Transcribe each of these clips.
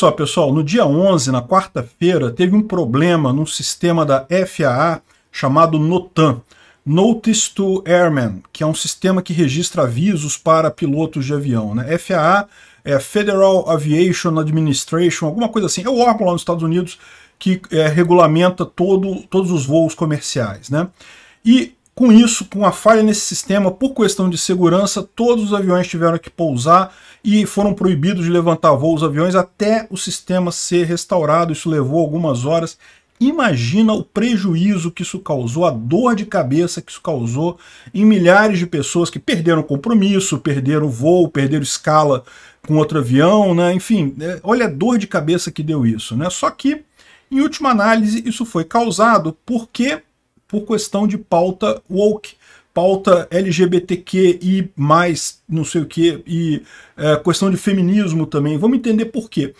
só, pessoal, no dia 11, na quarta-feira, teve um problema num sistema da FAA chamado NOTAM, Notice to Airmen, que é um sistema que registra avisos para pilotos de avião. Né? FAA é Federal Aviation Administration, alguma coisa assim. É o órgão lá nos Estados Unidos que é, regulamenta todo, todos os voos comerciais. Né? E com isso, com a falha nesse sistema, por questão de segurança, todos os aviões tiveram que pousar e foram proibidos de levantar voo os aviões até o sistema ser restaurado. Isso levou algumas horas. Imagina o prejuízo que isso causou, a dor de cabeça que isso causou em milhares de pessoas que perderam compromisso, perderam voo, perderam escala com outro avião, né? enfim, é, olha a dor de cabeça que deu isso. Né? Só que, em última análise, isso foi causado porque por questão de pauta woke, pauta LGBTQ e mais não sei o que, e é, questão de feminismo também. Vamos entender por quê.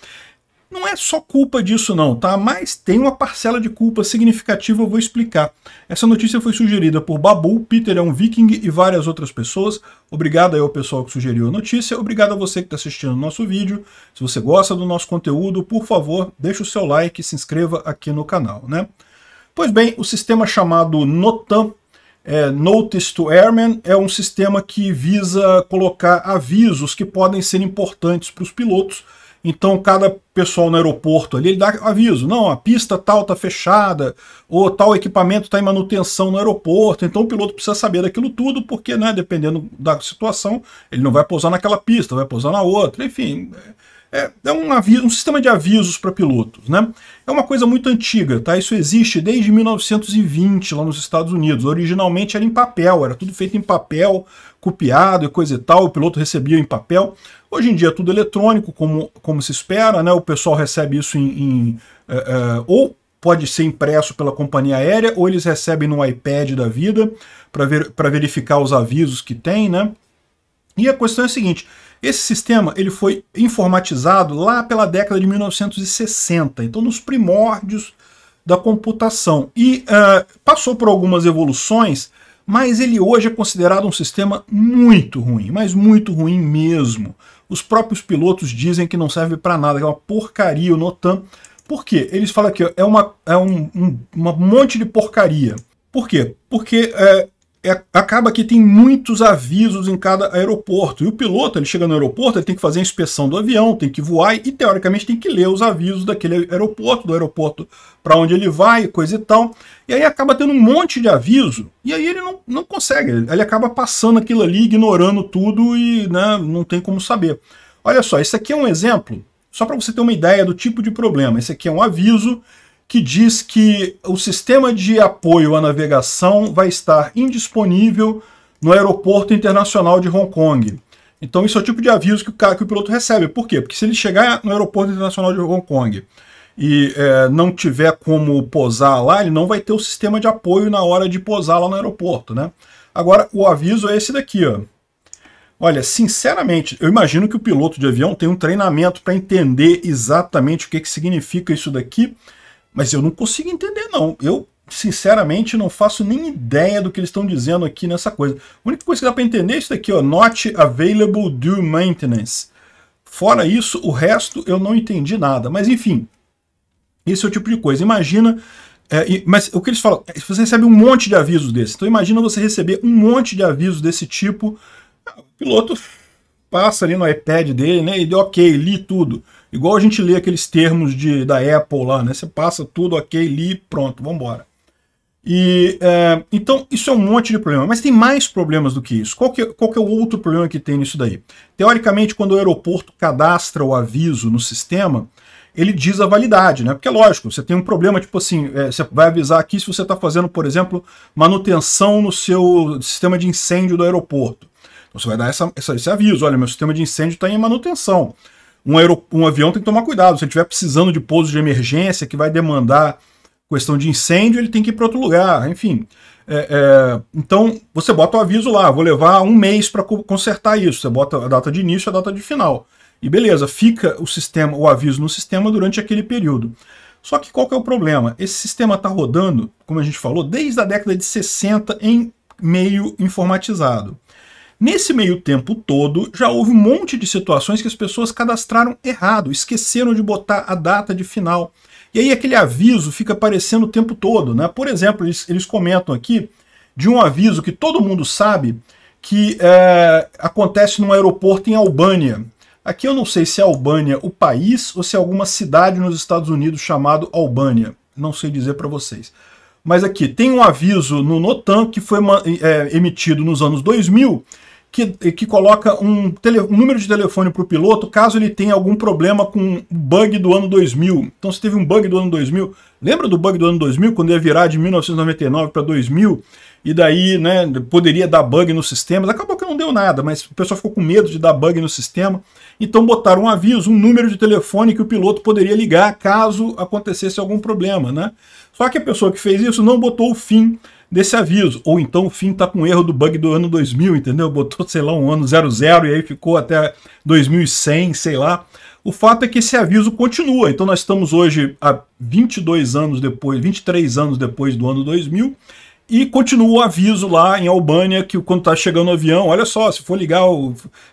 Não é só culpa disso não, tá? Mas tem uma parcela de culpa significativa, eu vou explicar. Essa notícia foi sugerida por Babu, Peter é um viking e várias outras pessoas. Obrigado aí ao pessoal que sugeriu a notícia, obrigado a você que está assistindo o nosso vídeo. Se você gosta do nosso conteúdo, por favor, deixa o seu like e se inscreva aqui no canal, né? Pois bem, o sistema chamado NOTAM, é, Notice to Airmen, é um sistema que visa colocar avisos que podem ser importantes para os pilotos. Então, cada pessoal no aeroporto ali, ele dá aviso. Não, a pista tal está fechada, ou tal equipamento está em manutenção no aeroporto. Então, o piloto precisa saber daquilo tudo, porque, né, dependendo da situação, ele não vai pousar naquela pista, vai pousar na outra. Enfim, é, é um, aviso, um sistema de avisos para pilotos, né? É uma coisa muito antiga, tá? Isso existe desde 1920 lá nos Estados Unidos. Originalmente era em papel, era tudo feito em papel, copiado e coisa e tal, o piloto recebia em papel. Hoje em dia é tudo eletrônico, como, como se espera, né? O pessoal recebe isso em... em é, é, ou pode ser impresso pela companhia aérea, ou eles recebem no iPad da vida para ver, verificar os avisos que tem, né? E a questão é a seguinte, esse sistema ele foi informatizado lá pela década de 1960, então nos primórdios da computação. E uh, passou por algumas evoluções, mas ele hoje é considerado um sistema muito ruim, mas muito ruim mesmo. Os próprios pilotos dizem que não serve para nada, que é uma porcaria o Notan. Por quê? Eles falam que é, uma, é um, um uma monte de porcaria. Por quê? Porque é, é, acaba que tem muitos avisos em cada aeroporto. E o piloto, ele chega no aeroporto, ele tem que fazer a inspeção do avião, tem que voar e, teoricamente, tem que ler os avisos daquele aeroporto, do aeroporto para onde ele vai, coisa e tal. E aí acaba tendo um monte de aviso e aí ele não, não consegue. Ele acaba passando aquilo ali, ignorando tudo e né, não tem como saber. Olha só, isso aqui é um exemplo, só para você ter uma ideia do tipo de problema. Esse aqui é um aviso que diz que o sistema de apoio à navegação vai estar indisponível no aeroporto internacional de Hong Kong. Então isso é o tipo de aviso que o, cara, que o piloto recebe. Por quê? Porque se ele chegar no aeroporto internacional de Hong Kong e é, não tiver como posar lá, ele não vai ter o sistema de apoio na hora de posar lá no aeroporto, né? Agora, o aviso é esse daqui, ó. Olha, sinceramente, eu imagino que o piloto de avião tem um treinamento para entender exatamente o que, que significa isso daqui, mas eu não consigo entender, não. Eu, sinceramente, não faço nem ideia do que eles estão dizendo aqui nessa coisa. A única coisa que dá para entender é isso daqui, ó. Not available due maintenance. Fora isso, o resto eu não entendi nada. Mas, enfim, esse é o tipo de coisa. Imagina é, mas o que eles falam, é, você recebe um monte de avisos desses. Então imagina você receber um monte de avisos desse tipo. O piloto passa ali no iPad dele, né? E ok, li tudo. Igual a gente lê aqueles termos de, da Apple lá, né? Você passa tudo, ok, li, pronto, vamos embora. E, é, então, isso é um monte de problema. Mas tem mais problemas do que isso. Qual que, qual que é o outro problema que tem nisso daí? Teoricamente, quando o aeroporto cadastra o aviso no sistema, ele diz a validade, né? Porque é lógico, você tem um problema, tipo assim, é, você vai avisar aqui se você está fazendo, por exemplo, manutenção no seu sistema de incêndio do aeroporto. Então você vai dar essa, essa, esse aviso, olha, meu sistema de incêndio está em manutenção um, um avião tem que tomar cuidado. Se ele estiver precisando de pouso de emergência, que vai demandar questão de incêndio, ele tem que ir para outro lugar, enfim. É, é, então, você bota o aviso lá, vou levar um mês para consertar isso. Você bota a data de início e a data de final. E beleza, fica o sistema, o aviso no sistema durante aquele período. Só que qual que é o problema? Esse sistema está rodando, como a gente falou, desde a década de 60 em meio informatizado. Nesse meio tempo todo, já houve um monte de situações que as pessoas cadastraram errado, esqueceram de botar a data de final. E aí aquele aviso fica aparecendo o tempo todo. Né? Por exemplo, eles, eles comentam aqui de um aviso que todo mundo sabe que é, acontece num aeroporto em Albânia. Aqui eu não sei se é Albânia o país ou se é alguma cidade nos Estados Unidos chamado Albânia. Não sei dizer para vocês. Mas aqui tem um aviso no NOTAM que foi é, emitido nos anos 2000 que, que coloca um, tele, um número de telefone para o piloto caso ele tenha algum problema com bug do ano 2000. Então se teve um bug do ano 2000, lembra do bug do ano 2000, quando ia virar de 1999 para 2000? e daí né, poderia dar bug no sistema. Acabou que não deu nada, mas o pessoal ficou com medo de dar bug no sistema. Então botaram um aviso, um número de telefone que o piloto poderia ligar caso acontecesse algum problema. Né? Só que a pessoa que fez isso não botou o fim desse aviso. Ou então o fim tá com erro do bug do ano 2000, entendeu? Botou, sei lá, um ano 00 e aí ficou até 2100, sei lá. O fato é que esse aviso continua. Então nós estamos hoje a 22 anos depois, 23 anos depois do ano 2000, e continua o aviso lá em Albânia que quando está chegando o avião, olha só, se for ligar,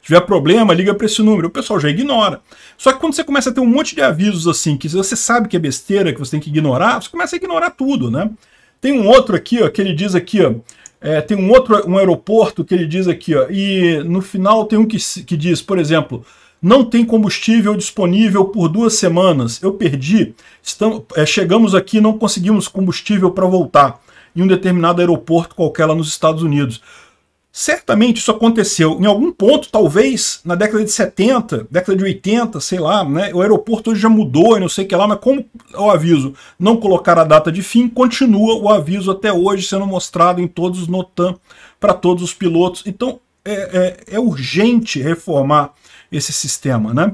tiver problema, liga para esse número. O pessoal já ignora. Só que quando você começa a ter um monte de avisos assim, que você sabe que é besteira, que você tem que ignorar, você começa a ignorar tudo, né? Tem um outro aqui, ó, que ele diz aqui, ó, é, tem um outro um aeroporto que ele diz aqui, ó, e no final tem um que, que diz, por exemplo, não tem combustível disponível por duas semanas, eu perdi, estamos, é, chegamos aqui não conseguimos combustível para voltar em um determinado aeroporto qualquer lá nos Estados Unidos. Certamente isso aconteceu em algum ponto, talvez na década de 70, década de 80, sei lá, né? O aeroporto hoje já mudou e não sei o que lá, mas como o aviso não colocar a data de fim, continua o aviso até hoje sendo mostrado em todos os NOTAM para todos os pilotos. Então é, é, é urgente reformar esse sistema, né?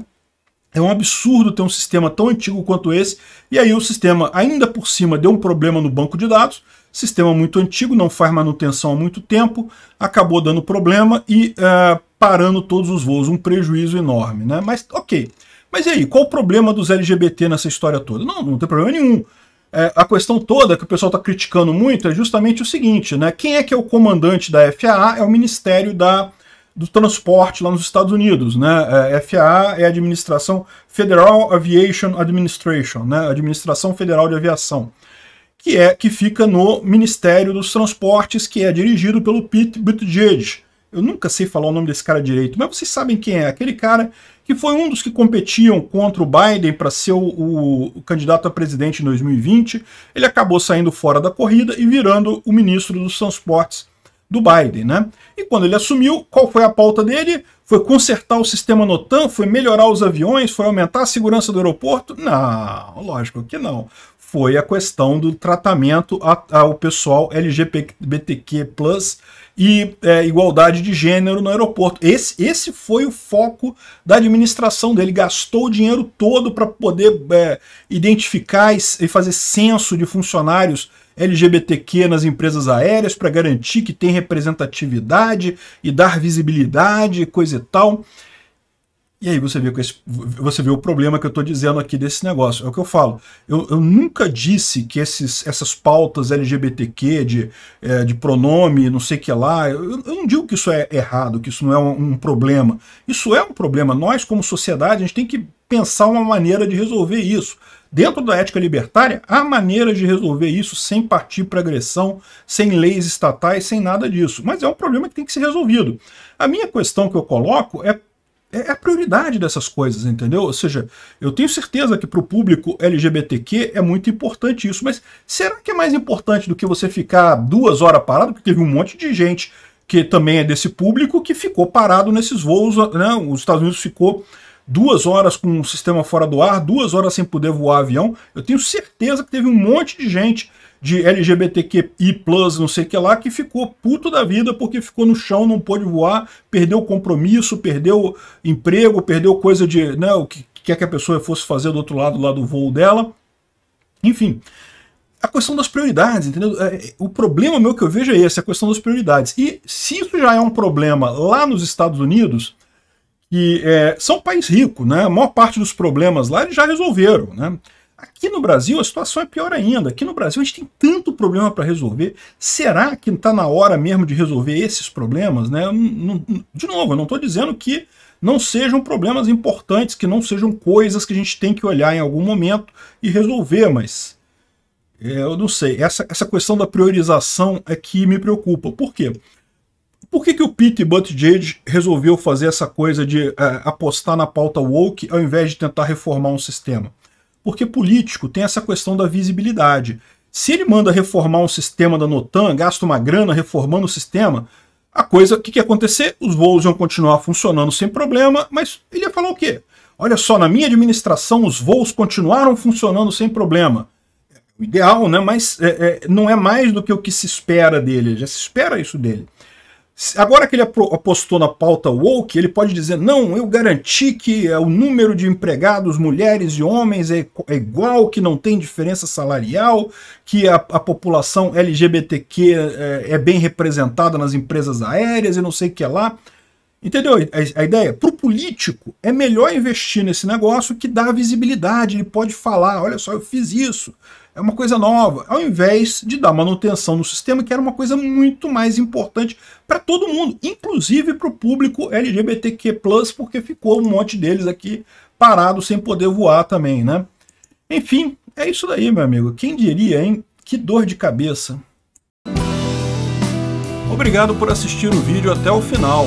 É um absurdo ter um sistema tão antigo quanto esse, e aí o sistema ainda por cima deu um problema no banco de dados, Sistema muito antigo, não faz manutenção há muito tempo, acabou dando problema e uh, parando todos os voos, um prejuízo enorme. Né? Mas ok. Mas e aí, qual o problema dos LGBT nessa história toda? Não, não tem problema nenhum. É, a questão toda que o pessoal está criticando muito é justamente o seguinte, né? Quem é que é o comandante da FAA? É o Ministério da, do Transporte lá nos Estados Unidos, né? É, FAA é a Administração Federal Aviation Administration, né? Administração Federal de Aviação que é que fica no Ministério dos Transportes, que é dirigido pelo Pete Buttigieg. Eu nunca sei falar o nome desse cara direito, mas vocês sabem quem é. Aquele cara que foi um dos que competiam contra o Biden para ser o, o, candidato a presidente em 2020. Ele acabou saindo fora da corrida e virando o ministro dos transportes do Biden, né? E quando ele assumiu, qual foi a pauta dele? Foi consertar o sistema NOTAM? Foi melhorar os aviões? Foi aumentar a segurança do aeroporto? Não, lógico que não foi a questão do tratamento ao pessoal LGBTQ+, e é, igualdade de gênero no aeroporto. Esse, esse foi o foco da administração dele. Gastou o dinheiro todo para poder é, identificar e, fazer censo de funcionários LGBTQ nas empresas aéreas para garantir que tem representatividade e dar visibilidade, coisa e tal. E aí você vê, esse, você vê o problema que eu estou dizendo aqui desse negócio. É o que eu falo. Eu, eu nunca disse que esses, essas pautas LGBTQ de, é, de pronome, não sei o que lá, eu, eu, não digo que isso é errado, que isso não é um, um problema. Isso é um problema. Nós, como sociedade, a gente tem que pensar uma maneira de resolver isso. Dentro da ética libertária, há maneiras de resolver isso sem partir para agressão, sem leis estatais, sem nada disso. Mas é um problema que tem que ser resolvido. A minha questão que eu coloco é é, é a prioridade dessas coisas, entendeu? Ou seja, eu tenho certeza que para o público LGBTQ é muito importante isso, mas será que é mais importante do que você ficar duas horas parado? Porque teve um monte de gente que também é desse público que ficou parado nesses voos, né? Os Estados Unidos ficou duas horas com o sistema fora do ar, duas horas sem poder voar avião. Eu tenho certeza que teve um monte de gente de LGBTQI+, não sei o que lá, que ficou puto da vida porque ficou no chão, não pôde voar, perdeu compromisso, perdeu emprego, perdeu coisa de, né, o que quer que a pessoa fosse fazer do outro lado lá do voo dela. Enfim, a questão das prioridades, entendeu? É, o problema meu que eu vejo é esse, a questão das prioridades. E se isso já é um problema lá nos Estados Unidos, que é, são um país rico, né? A maior parte dos problemas lá eles já resolveram, né? Aqui no Brasil a situação é pior ainda. Aqui no Brasil a gente tem tanto problema para resolver. Será que está na hora mesmo de resolver esses problemas? Né? De novo, eu não estou dizendo que não sejam problemas importantes, que não sejam coisas que a gente tem que olhar em algum momento e resolver, mas é, eu não sei. Essa, essa questão da priorização é que me preocupa. Por quê? Por que, que o Pete Buttigieg resolveu fazer essa coisa de é, apostar na pauta woke ao invés de tentar reformar um sistema? porque político tem essa questão da visibilidade. Se ele manda reformar um sistema da Notan, gasta uma grana reformando o sistema, a coisa, o que, que ia acontecer? Os voos iam continuar funcionando sem problema, mas ele ia falar o quê? Olha só, na minha administração os voos continuaram funcionando sem problema. Ideal, né? mas é, é, não é mais do que o que se espera dele, já se espera isso dele. Agora que ele apostou na pauta woke, ele pode dizer: não, eu garanti que eh, o número de empregados, mulheres e homens, é, é igual, que não tem diferença salarial, que a, a população LGBTQ é, eh, é, bem representada nas empresas aéreas e não sei o que lá. Entendeu a, a ideia? Para o político, é melhor investir nesse negócio que dá visibilidade. Ele pode falar: olha só, eu fiz isso, é uma coisa nova, ao invés de dar manutenção no sistema, que era uma coisa muito mais importante para todo mundo, inclusive para o público LGBTQ+, porque ficou um monte deles aqui parado sem poder voar também, né? Enfim, é isso daí, meu amigo. Quem diria, hein? Que dor de cabeça. Obrigado por assistir o vídeo até o final.